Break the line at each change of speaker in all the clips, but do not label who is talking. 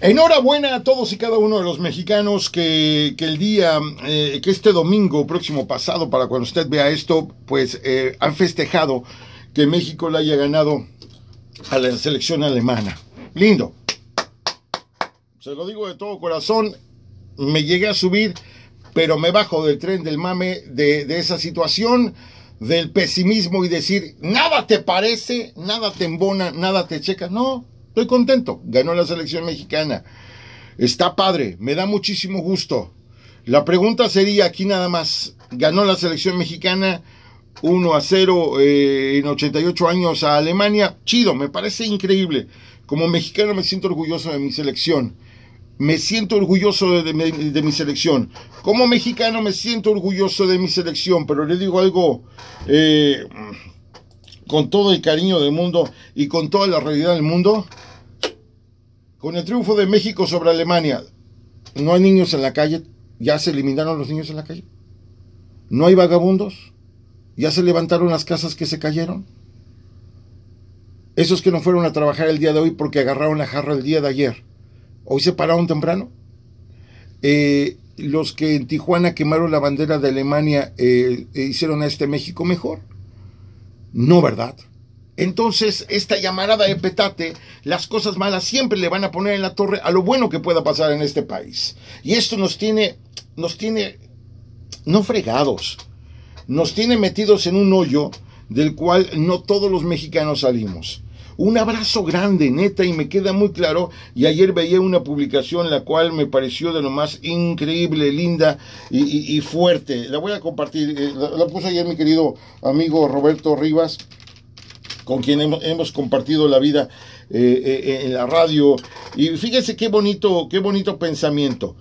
Enhorabuena a todos y cada uno de los mexicanos que, el día, eh, que este domingo próximo pasado, para cuando usted vea esto, pues eh, han festejado que México le haya ganado a la selección alemana. Lindo. Se lo digo de todo corazón, me llegué a subir, pero me bajo del tren del mame de, de esa situación, del pesimismo y decir, nada te parece, nada te embona, nada te checa. No, Estoy contento, ganó la selección mexicana. Está padre, me da muchísimo gusto. La pregunta sería aquí nada más, ganó la selección mexicana 1 a 0 eh, en 88 años a Alemania. Chido, me parece increíble. Como mexicano me siento orgulloso de mi selección. Me siento orgulloso de, mi selección. Como mexicano me siento orgulloso de mi selección, pero le digo algo eh, con todo el cariño del mundo y con toda la realidad del mundo. Con el triunfo de México sobre Alemania, no hay niños en la calle, ya se eliminaron los niños en la calle. No hay vagabundos, ya se levantaron las casas que se cayeron. Esos que no fueron a trabajar el día de hoy porque agarraron la jarra el día de ayer, hoy se pararon temprano. Eh, los que en Tijuana quemaron la bandera de Alemania eh, e hicieron a este México mejor. No, ¿verdad? Entonces, esta llamarada de petate, las cosas malas siempre le van a poner en la torre a lo bueno que pueda pasar en este país. Y esto nos tiene, nos tiene, no fregados, nos tiene metidos en un hoyo del cual no todos los mexicanos salimos. Un abrazo grande, neta, y me queda muy claro. Y ayer veía una publicación la cual me pareció de lo más increíble, linda y, fuerte. La voy a compartir. Eh, la puse ayer mi querido amigo Roberto Rivas con quien hemos, compartido la vida eh, eh, eh, en la radio. Y fíjese qué bonito, qué bonito pensamiento.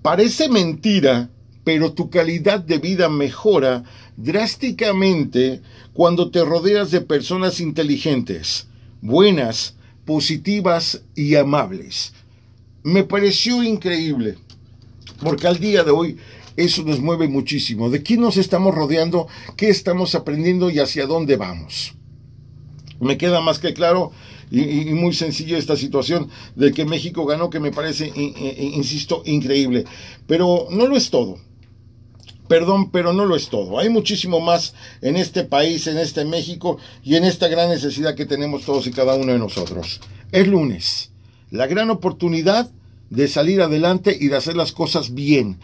Parece mentira, pero tu calidad de vida mejora drásticamente cuando te rodeas de personas inteligentes, buenas, positivas y amables. Me pareció increíble, porque al día de hoy eso nos mueve muchísimo. ¿De quién nos estamos rodeando? ¿Qué estamos aprendiendo y hacia dónde vamos? Me queda más que claro y, muy sencillo esta situación de que México ganó, que me parece, insisto, increíble. Pero no lo es todo. Perdón, pero no lo es todo. Hay muchísimo más en este país, en este México y en esta gran necesidad que tenemos todos y cada uno de nosotros. Es lunes. La gran oportunidad de salir adelante y de hacer las cosas bien.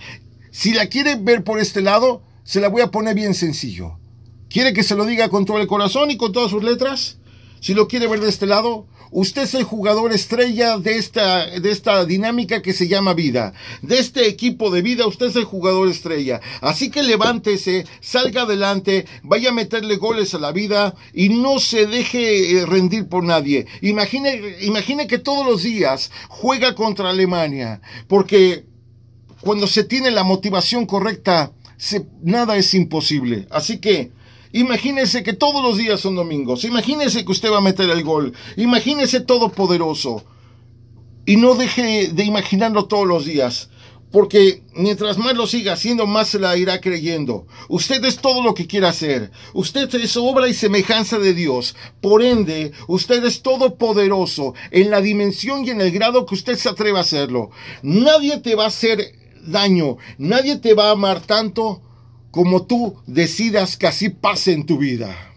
Si la quiere ver por este lado, se la voy a poner bien sencillo. ¿Quiere que se lo diga con todo el corazón y con todas sus letras? Si lo quiere ver de este lado, usted es el jugador estrella de esta, de esta dinámica que se llama vida. De este equipo de vida, usted es el jugador estrella. Así que levántese, salga adelante, vaya a meterle goles a la vida y no se deje eh, rendir por nadie. Imagine, imagine que todos los días juega contra Alemania, porque cuando se tiene la motivación correcta, nada es imposible. Así que Imagínese que todos los días son domingos. Imagínese que usted va a meter el gol. Imagínese todopoderoso. Y no deje de imaginarlo todos los días. Porque mientras más lo siga haciendo, más se la irá creyendo. Usted es todo lo que quiera hacer. Usted es obra y semejanza de Dios. Por ende, usted es todopoderoso en la dimensión y en el grado que usted se atreva a hacerlo. Nadie te va a hacer daño. Nadie te va a amar tanto como tú decidas que así pase en tu vida.